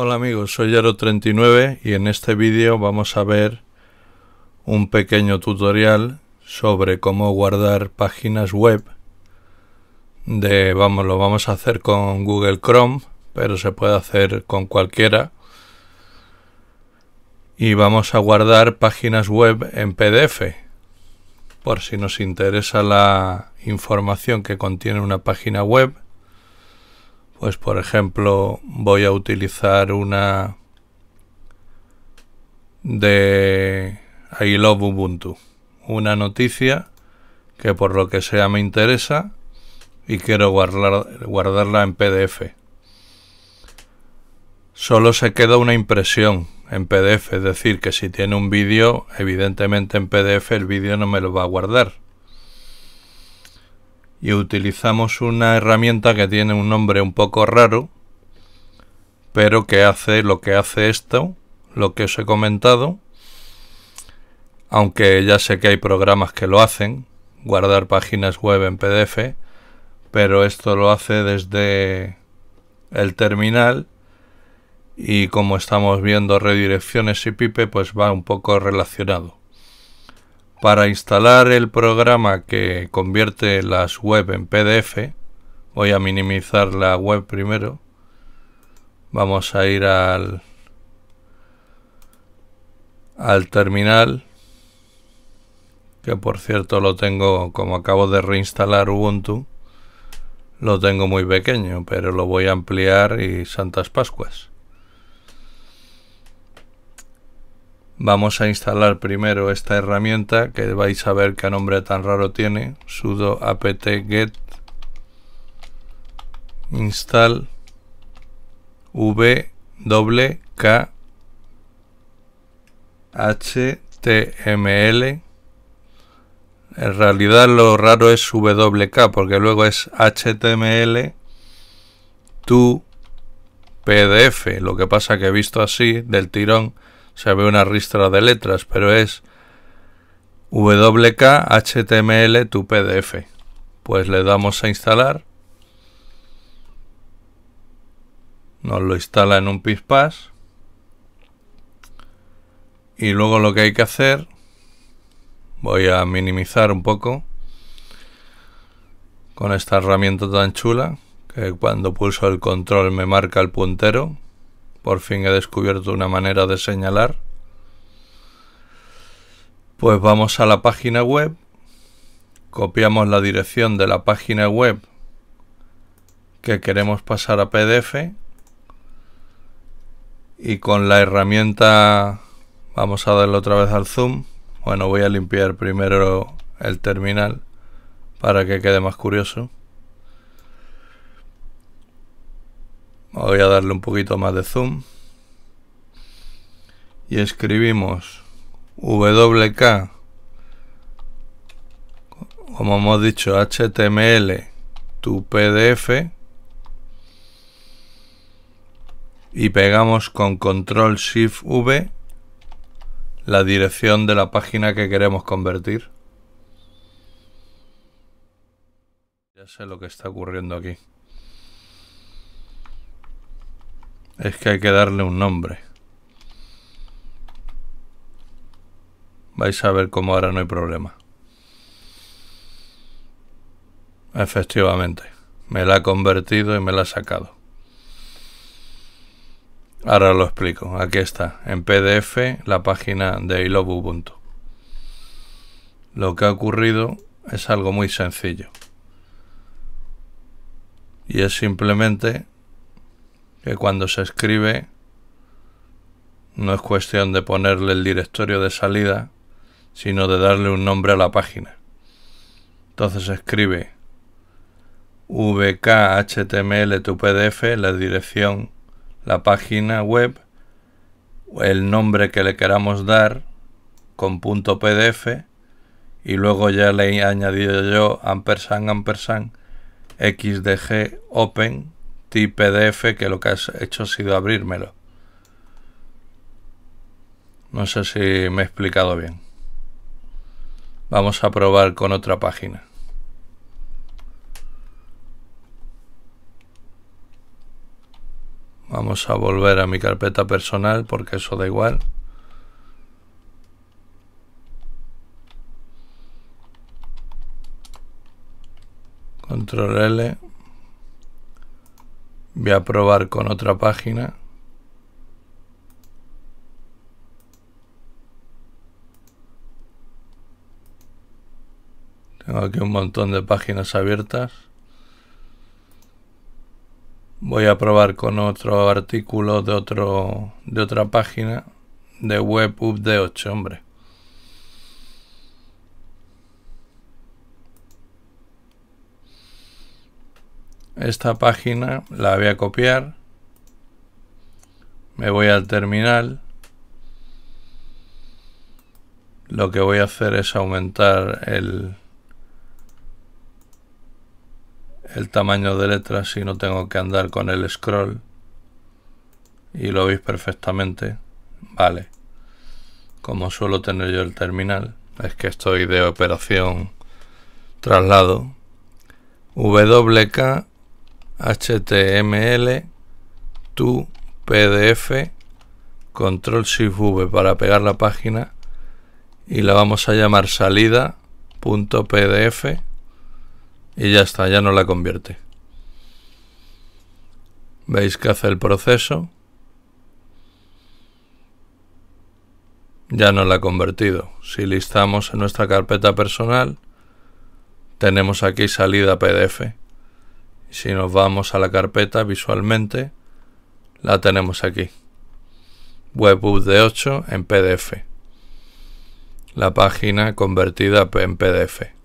Hola amigos, soy Yaro39 y en este vídeo vamos a ver un pequeño tutorial sobre cómo guardar páginas web de, vamos, lo vamos a hacer con Google Chrome, pero se puede hacer con cualquiera. Y vamos a guardar páginas web en PDF, por si nos interesa la información que contiene una página web pues por ejemplo voy a utilizar una de I Love Ubuntu. Una noticia que por lo que sea me interesa y quiero guardarla en PDF. Solo se queda una impresión en PDF, es decir, que si tiene un vídeo, evidentemente en PDF el vídeo no me lo va a guardar y utilizamos una herramienta que tiene un nombre un poco raro, pero que hace lo que hace esto, lo que os he comentado, aunque ya sé que hay programas que lo hacen, guardar páginas web en PDF, pero esto lo hace desde el terminal y como estamos viendo redirecciones y pipe, pues va un poco relacionado. Para instalar el programa que convierte las web en PDF, voy a minimizar la web primero. Vamos a ir al, al terminal, que por cierto lo tengo, como acabo de reinstalar Ubuntu, lo tengo muy pequeño, pero lo voy a ampliar y Santas Pascuas. Vamos a instalar primero esta herramienta que vais a ver qué nombre tan raro tiene, sudo apt-get install wk html en realidad lo raro es wk porque luego es html to pdf lo que pasa que he visto así del tirón se ve una ristra de letras, pero es WKHTML tu PDF. Pues le damos a instalar. Nos lo instala en un PISPAS. Y luego lo que hay que hacer, voy a minimizar un poco con esta herramienta tan chula, que cuando pulso el control me marca el puntero por fin he descubierto una manera de señalar, pues vamos a la página web, copiamos la dirección de la página web que queremos pasar a PDF y con la herramienta vamos a darle otra vez al zoom bueno voy a limpiar primero el terminal para que quede más curioso Voy a darle un poquito más de zoom. Y escribimos WK, como hemos dicho, HTML, tu PDF. Y pegamos con Control Shift V la dirección de la página que queremos convertir. Ya sé lo que está ocurriendo aquí. es que hay que darle un nombre. Vais a ver cómo ahora no hay problema. Efectivamente, me la ha convertido y me la ha sacado. Ahora lo explico. Aquí está, en PDF, la página de ilobu. Lo que ha ocurrido es algo muy sencillo. Y es simplemente que cuando se escribe no es cuestión de ponerle el directorio de salida, sino de darle un nombre a la página. Entonces escribe VkhtmL tu pdf, la dirección, la página web, el nombre que le queramos dar con punto pdf y luego ya le he añadido yo ampersand ampersand xdg open ti PDF que lo que has hecho ha sido abrírmelo. No sé si me he explicado bien. Vamos a probar con otra página. Vamos a volver a mi carpeta personal porque eso da igual. Control L. Voy a probar con otra página. Tengo aquí un montón de páginas abiertas. Voy a probar con otro artículo de, otro, de otra página de web de 8, hombre. esta página la voy a copiar me voy al terminal lo que voy a hacer es aumentar el el tamaño de letras si no tengo que andar con el scroll y lo veis perfectamente vale como suelo tener yo el terminal es que estoy de operación traslado wk HTML to PDF Control Shift V para pegar la página y la vamos a llamar salida.pdf y ya está, ya no la convierte. Veis que hace el proceso. Ya no la ha convertido. Si listamos en nuestra carpeta personal, tenemos aquí salida PDF. Si nos vamos a la carpeta visualmente, la tenemos aquí. Webbook de 8 en PDF. La página convertida en PDF.